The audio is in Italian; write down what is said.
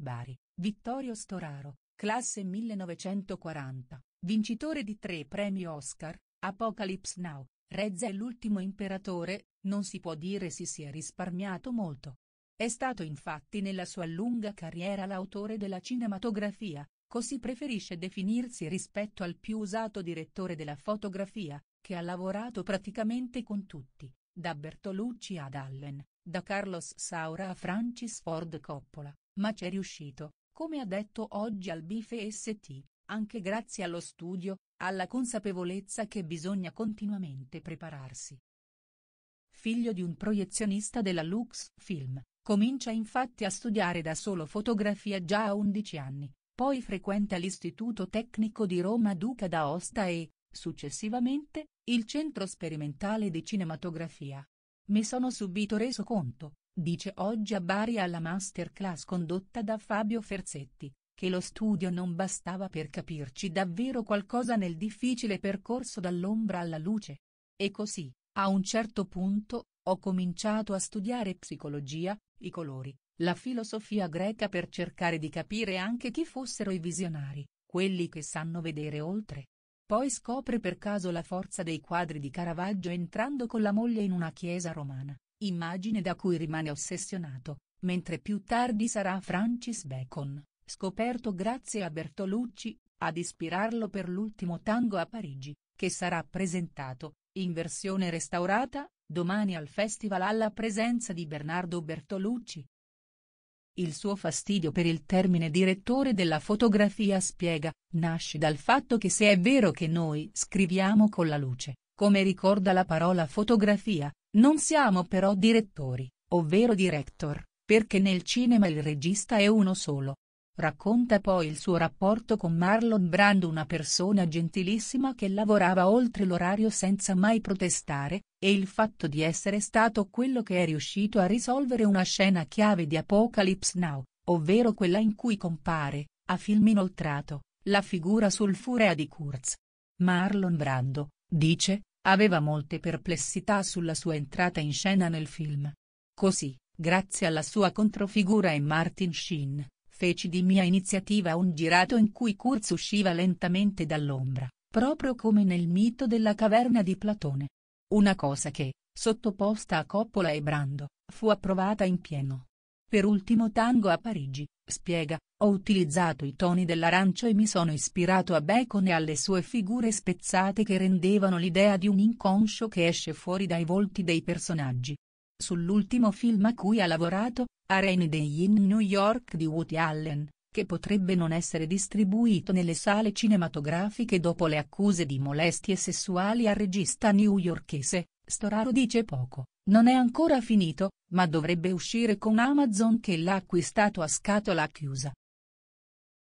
Bari, Vittorio Storaro, classe 1940, vincitore di tre premi Oscar, Apocalypse Now, Rezza e l'ultimo imperatore, non si può dire si sia risparmiato molto. È stato infatti nella sua lunga carriera l'autore della cinematografia, così preferisce definirsi rispetto al più usato direttore della fotografia, che ha lavorato praticamente con tutti, da Bertolucci ad Allen, da Carlos Saura a Francis Ford Coppola, ma c'è riuscito, come ha detto oggi al Bife ST, anche grazie allo studio, alla consapevolezza che bisogna continuamente prepararsi. Figlio di un proiezionista della Lux Film, comincia infatti a studiare da solo fotografia già a 11 anni, poi frequenta l'Istituto Tecnico di Roma Duca d'Aosta e, successivamente, il Centro Sperimentale di Cinematografia. Mi sono subito reso conto, dice oggi a Bari alla masterclass condotta da Fabio Ferzetti, che lo studio non bastava per capirci davvero qualcosa nel difficile percorso dall'ombra alla luce. E così, a un certo punto, ho cominciato a studiare psicologia, i colori, la filosofia greca per cercare di capire anche chi fossero i visionari, quelli che sanno vedere oltre. Poi scopre per caso la forza dei quadri di Caravaggio entrando con la moglie in una chiesa romana, immagine da cui rimane ossessionato, mentre più tardi sarà Francis Bacon, scoperto grazie a Bertolucci, ad ispirarlo per l'ultimo tango a Parigi, che sarà presentato, in versione restaurata, domani al festival alla presenza di Bernardo Bertolucci. Il suo fastidio per il termine direttore della fotografia spiega, nasce dal fatto che se è vero che noi scriviamo con la luce, come ricorda la parola fotografia, non siamo però direttori, ovvero director, perché nel cinema il regista è uno solo. Racconta poi il suo rapporto con Marlon Brando una persona gentilissima che lavorava oltre l'orario senza mai protestare, e il fatto di essere stato quello che è riuscito a risolvere una scena chiave di Apocalypse Now, ovvero quella in cui compare, a film inoltrato, la figura sulfurea di Kurtz. Marlon Brando, dice, Aveva molte perplessità sulla sua entrata in scena nel film. Così, grazie alla sua controfigura e Martin Sheen, feci di mia iniziativa un girato in cui Kurz usciva lentamente dall'ombra, proprio come nel mito della caverna di Platone. Una cosa che, sottoposta a Coppola e Brando, fu approvata in pieno. Per ultimo tango a Parigi, Spiega, ho utilizzato i toni dell'arancio e mi sono ispirato a Bacon e alle sue figure spezzate che rendevano l'idea di un inconscio che esce fuori dai volti dei personaggi. Sull'ultimo film a cui ha lavorato, Arena Day in New York di Woody Allen, che potrebbe non essere distribuito nelle sale cinematografiche dopo le accuse di molestie sessuali al regista newyorkese, Storaro dice poco, non è ancora finito, ma dovrebbe uscire con Amazon che l'ha acquistato a scatola chiusa.